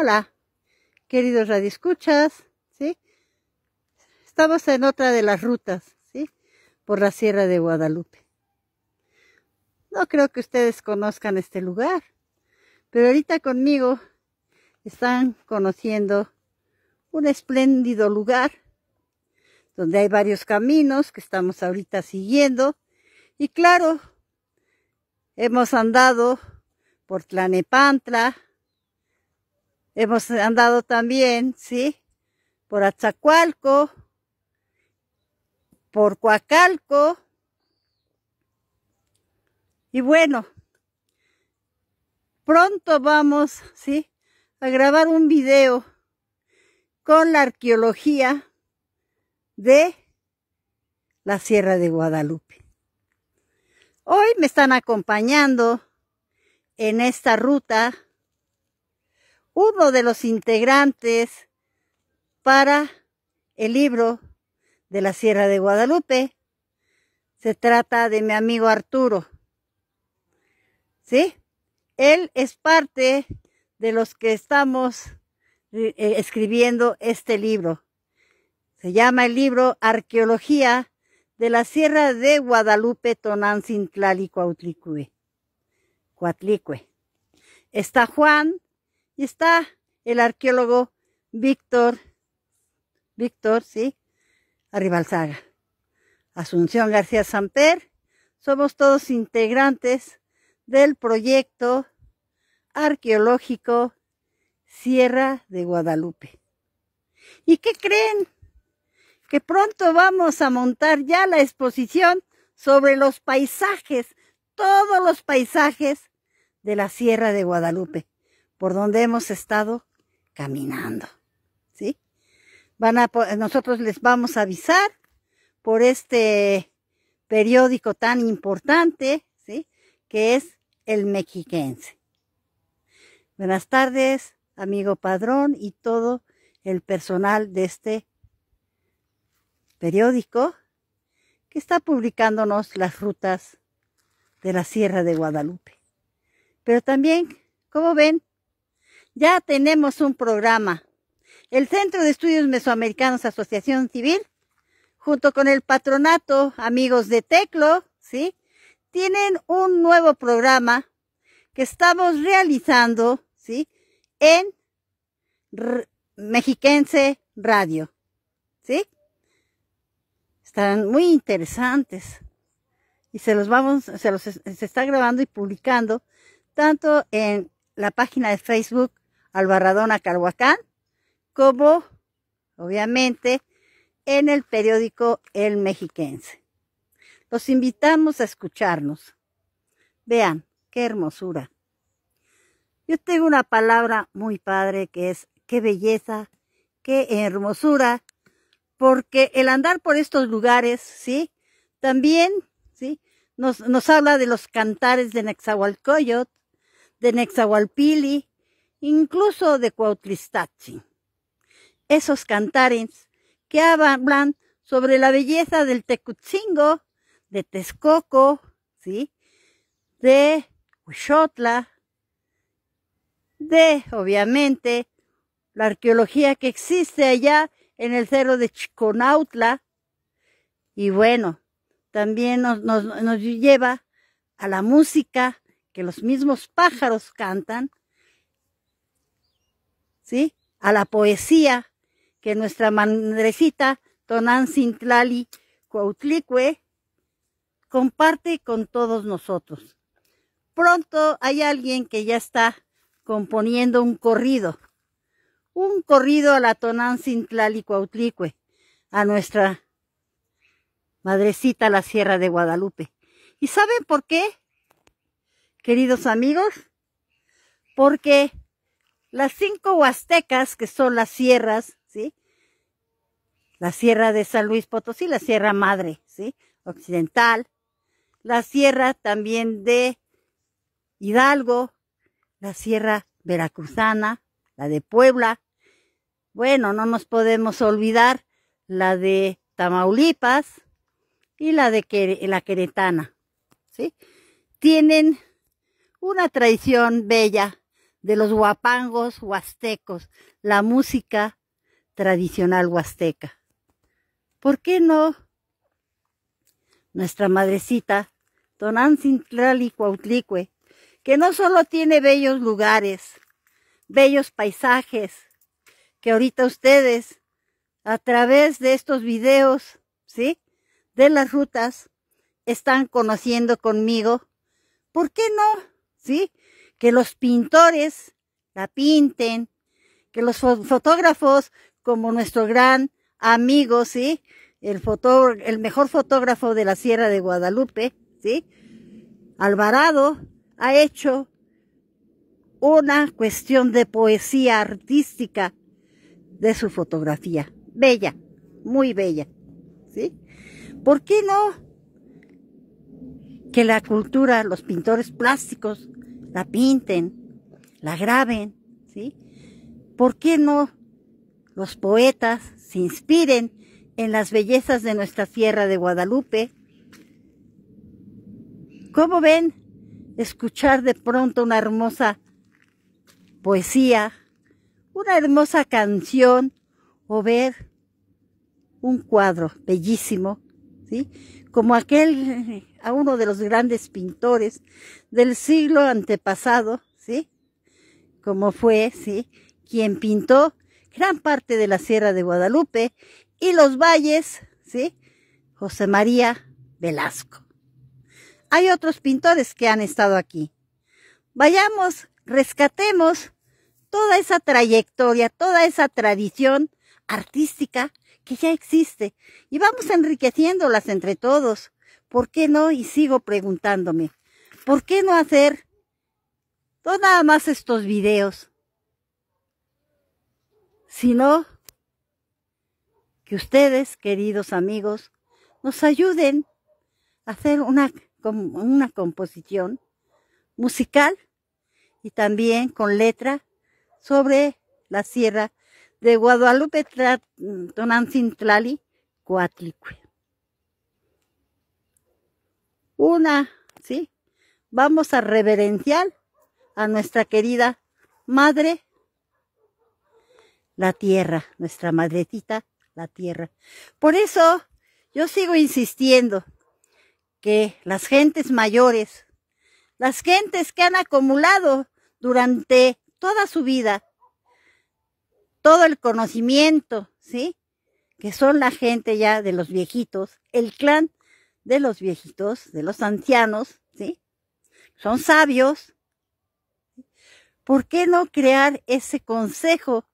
Hola, queridos radioscuchas, ¿sí? Estamos en otra de las rutas, ¿sí? Por la Sierra de Guadalupe. No creo que ustedes conozcan este lugar, pero ahorita conmigo están conociendo un espléndido lugar donde hay varios caminos que estamos ahorita siguiendo y claro, hemos andado por Tlanepantla, Hemos andado también, ¿sí? Por Atzacualco, por Coacalco. Y bueno, pronto vamos, ¿sí? A grabar un video con la arqueología de la Sierra de Guadalupe. Hoy me están acompañando en esta ruta uno de los integrantes para el libro de la Sierra de Guadalupe. Se trata de mi amigo Arturo. ¿Sí? Él es parte de los que estamos eh, eh, escribiendo este libro. Se llama el libro Arqueología de la Sierra de Guadalupe, Tonantzin, Tlalicuautlicue. Cuatlicue. Está Juan, y está el arqueólogo Víctor, Víctor, sí, Arribalzaga. Asunción García Samper, somos todos integrantes del proyecto arqueológico Sierra de Guadalupe. ¿Y qué creen? Que pronto vamos a montar ya la exposición sobre los paisajes, todos los paisajes de la Sierra de Guadalupe por donde hemos estado caminando. ¿Sí? Van a, nosotros les vamos a avisar por este periódico tan importante, ¿sí? Que es el mexiquense. Buenas tardes, amigo padrón y todo el personal de este periódico que está publicándonos las rutas de la Sierra de Guadalupe. Pero también, como ven, ya tenemos un programa. El Centro de Estudios Mesoamericanos Asociación Civil, junto con el patronato Amigos de Teclo, ¿sí? Tienen un nuevo programa que estamos realizando, ¿sí? En Mexiquense Radio, ¿sí? Están muy interesantes y se los vamos, se los se está grabando y publicando tanto en la página de Facebook Albarradón Carhuacán, como obviamente en el periódico El Mexiquense. Los invitamos a escucharnos. Vean, qué hermosura. Yo tengo una palabra muy padre que es qué belleza, qué hermosura, porque el andar por estos lugares, ¿sí? También, ¿sí? Nos, nos habla de los cantares de Nexahualcoyot, de Nexahualpili, incluso de Cuautlistachi. Esos cantares que hablan sobre la belleza del Tecuchingo, de Texcoco, ¿sí? De Huixotla, de, obviamente, la arqueología que existe allá en el cerro de Chiconautla. Y bueno, también nos lleva a la música que los mismos pájaros cantan ¿sí? A la poesía que nuestra madrecita Tonán Cintlali Cuautlicue comparte con todos nosotros. Pronto hay alguien que ya está componiendo un corrido, un corrido a la Tonán Cintlali a nuestra madrecita la Sierra de Guadalupe. ¿Y saben por qué, queridos amigos? Porque las cinco huastecas, que son las sierras, ¿sí? La sierra de San Luis Potosí, la sierra madre, ¿sí? Occidental, la sierra también de Hidalgo, la sierra veracruzana, la de Puebla. Bueno, no nos podemos olvidar la de Tamaulipas y la de la queretana, ¿sí? Tienen una tradición bella de los guapangos huastecos, la música tradicional huasteca. ¿Por qué no? Nuestra madrecita, y Cuautlicue, que no solo tiene bellos lugares, bellos paisajes, que ahorita ustedes, a través de estos videos, ¿sí? De las rutas, están conociendo conmigo. ¿Por qué no? ¿Sí? que los pintores la pinten, que los fotógrafos, como nuestro gran amigo, ¿sí? El, el mejor fotógrafo de la Sierra de Guadalupe, ¿sí? Alvarado ha hecho una cuestión de poesía artística de su fotografía. Bella, muy bella, ¿sí? ¿Por qué no? Que la cultura, los pintores plásticos, la pinten, la graben, ¿sí? ¿Por qué no los poetas se inspiren en las bellezas de nuestra tierra de Guadalupe? ¿Cómo ven escuchar de pronto una hermosa poesía, una hermosa canción o ver un cuadro bellísimo como aquel, a uno de los grandes pintores del siglo antepasado, ¿sí? Como fue, ¿sí? Quien pintó gran parte de la Sierra de Guadalupe y los valles, ¿sí? José María Velasco. Hay otros pintores que han estado aquí. Vayamos, rescatemos toda esa trayectoria, toda esa tradición artística que ya existe y vamos enriqueciéndolas entre todos. ¿Por qué no? Y sigo preguntándome, ¿por qué no hacer no nada más estos videos, sino que ustedes, queridos amigos, nos ayuden a hacer una, una composición musical y también con letra sobre la Sierra de Guadalupe Tonancintlali, Coatlicue. Una, ¿sí? Vamos a reverenciar a nuestra querida Madre, la Tierra, nuestra madretita, la Tierra. Por eso yo sigo insistiendo que las gentes mayores, las gentes que han acumulado durante toda su vida todo el conocimiento, ¿sí? Que son la gente ya de los viejitos, el clan de los viejitos, de los ancianos, ¿sí? Son sabios. ¿Por qué no crear ese consejo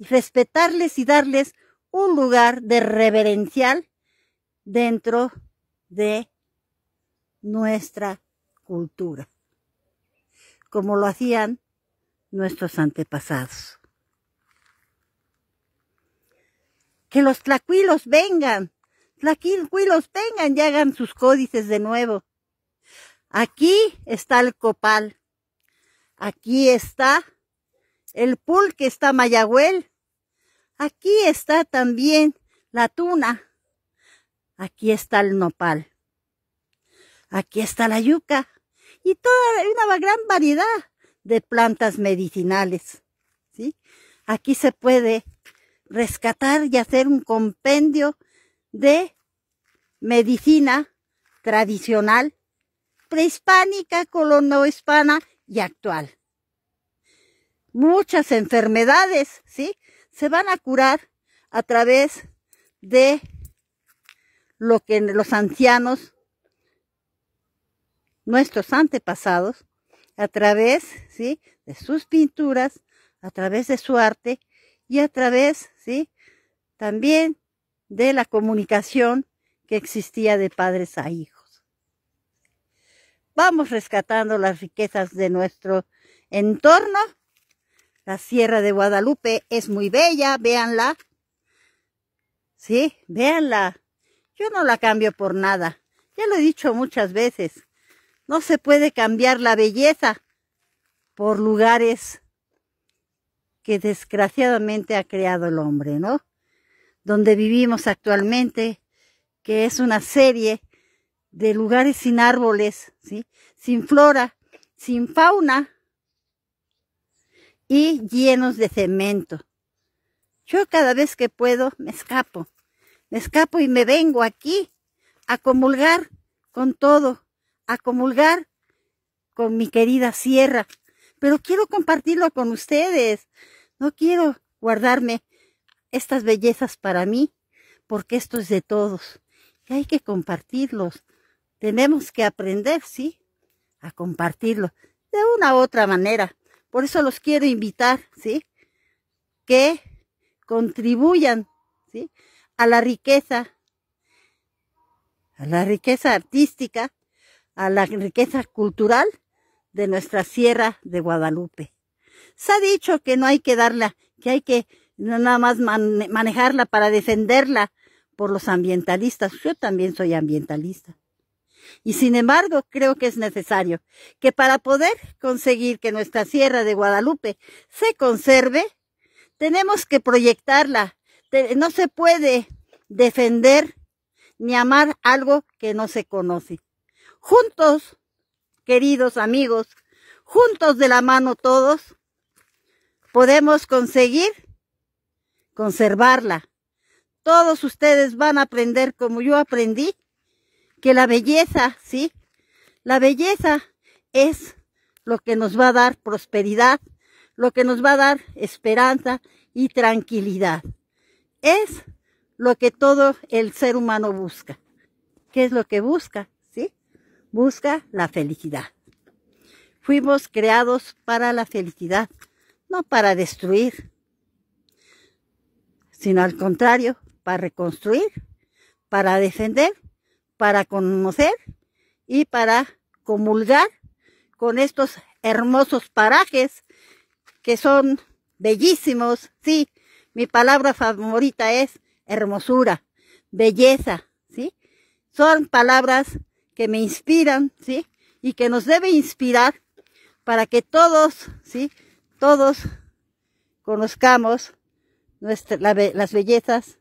y respetarles y darles un lugar de reverencial dentro de nuestra cultura, como lo hacían nuestros antepasados. que los tlacuilos vengan, Tlacuilos vengan y hagan sus códices de nuevo. Aquí está el copal, aquí está el pul que está Mayagüel, aquí está también la tuna, aquí está el nopal, aquí está la yuca y toda una gran variedad de plantas medicinales. ¿sí? Aquí se puede rescatar y hacer un compendio de medicina tradicional, prehispánica, hispana y actual. Muchas enfermedades, ¿sí? Se van a curar a través de lo que los ancianos, nuestros antepasados, a través, ¿sí? De sus pinturas, a través de su arte y a través ¿sí? También de la comunicación que existía de padres a hijos. Vamos rescatando las riquezas de nuestro entorno. La Sierra de Guadalupe es muy bella, véanla. Sí, véanla. Yo no la cambio por nada. Ya lo he dicho muchas veces. No se puede cambiar la belleza por lugares que desgraciadamente ha creado el hombre, ¿no? Donde vivimos actualmente, que es una serie de lugares sin árboles, ¿sí? Sin flora, sin fauna y llenos de cemento. Yo cada vez que puedo me escapo, me escapo y me vengo aquí a comulgar con todo, a comulgar con mi querida sierra, pero quiero compartirlo con ustedes. No quiero guardarme estas bellezas para mí, porque esto es de todos. Y hay que compartirlos. Tenemos que aprender, ¿sí? A compartirlo de una u otra manera. Por eso los quiero invitar, ¿sí? Que contribuyan, ¿sí? A la riqueza, a la riqueza artística, a la riqueza cultural de nuestra Sierra de Guadalupe. Se ha dicho que no hay que darla, que hay que nada más manejarla para defenderla por los ambientalistas. Yo también soy ambientalista. Y sin embargo, creo que es necesario que para poder conseguir que nuestra Sierra de Guadalupe se conserve, tenemos que proyectarla. No se puede defender ni amar algo que no se conoce. Juntos queridos amigos, juntos de la mano todos, podemos conseguir conservarla. Todos ustedes van a aprender como yo aprendí, que la belleza, ¿sí? La belleza es lo que nos va a dar prosperidad, lo que nos va a dar esperanza y tranquilidad. Es lo que todo el ser humano busca. ¿Qué es lo que busca? busca la felicidad. Fuimos creados para la felicidad, no para destruir, sino al contrario, para reconstruir, para defender, para conocer y para comulgar con estos hermosos parajes que son bellísimos. Sí, mi palabra favorita es hermosura, belleza, ¿sí? Son palabras me inspiran, ¿sí? Y que nos debe inspirar para que todos, ¿sí? Todos conozcamos nuestra, las bellezas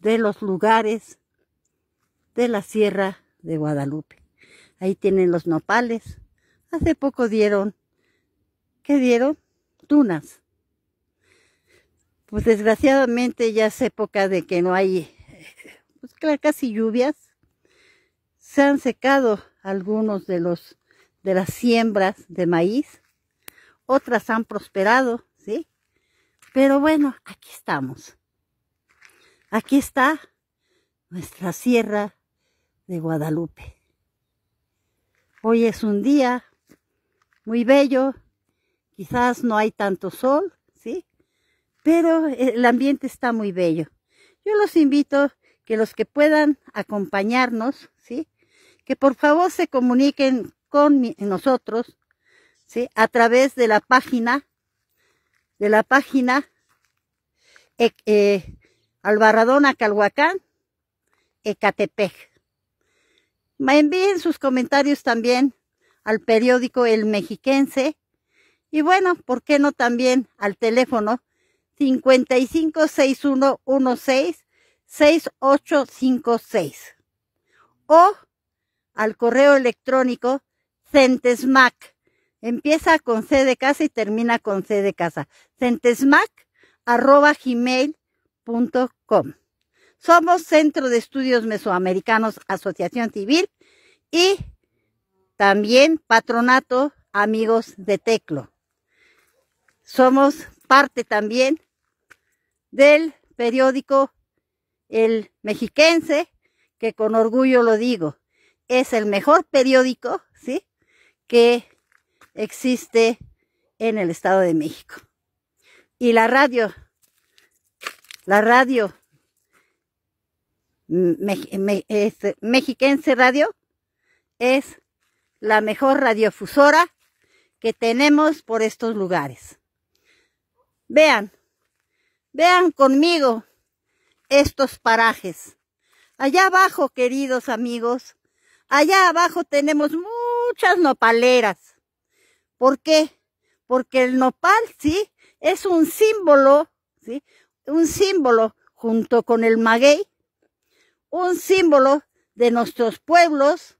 de los lugares de la Sierra de Guadalupe. Ahí tienen los nopales. Hace poco dieron, ¿qué dieron? Tunas. Pues desgraciadamente ya es época de que no hay pues, casi lluvias se han secado algunos de los de las siembras de maíz, otras han prosperado, ¿sí? Pero bueno, aquí estamos. Aquí está nuestra sierra de Guadalupe. Hoy es un día muy bello, quizás no hay tanto sol, ¿sí? Pero el ambiente está muy bello. Yo los invito que los que puedan acompañarnos, ¿sí? que por favor se comuniquen con nosotros, A través de la página, de la página eh, eh Calhuacán, Ecatepec. Me envíen sus comentarios también al periódico El Mexiquense y bueno, ¿por qué no también al teléfono 5561166856 o al correo electrónico centesmac. Empieza con C de casa y termina con C de casa. Centesmac Somos Centro de Estudios Mesoamericanos Asociación Civil y también Patronato Amigos de Teclo. Somos parte también del periódico El Mexiquense, que con orgullo lo digo, es el mejor periódico, ¿sí? Que existe en el Estado de México. Y la radio, la radio este, mexiquense radio es la mejor radiofusora que tenemos por estos lugares. Vean, vean conmigo estos parajes. Allá abajo, queridos amigos, Allá abajo tenemos muchas nopaleras. ¿Por qué? Porque el nopal, sí, es un símbolo, sí, un símbolo junto con el maguey, un símbolo de nuestros pueblos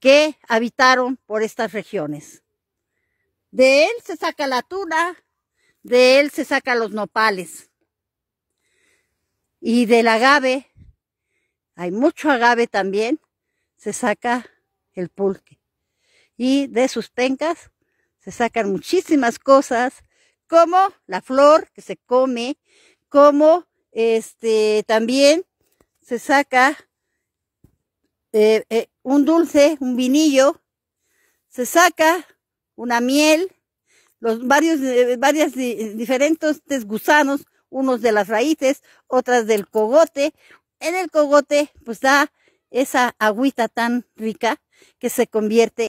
que habitaron por estas regiones. De él se saca la tuna, de él se saca los nopales y del agave hay mucho agave también, se saca el pulque. Y de sus pencas se sacan muchísimas cosas, como la flor que se come, como este también se saca eh, eh, un dulce, un vinillo, se saca una miel, los varios, eh, varias diferentes gusanos, unos de las raíces, otras del cogote, en el cogote pues da esa agüita tan rica que se convierte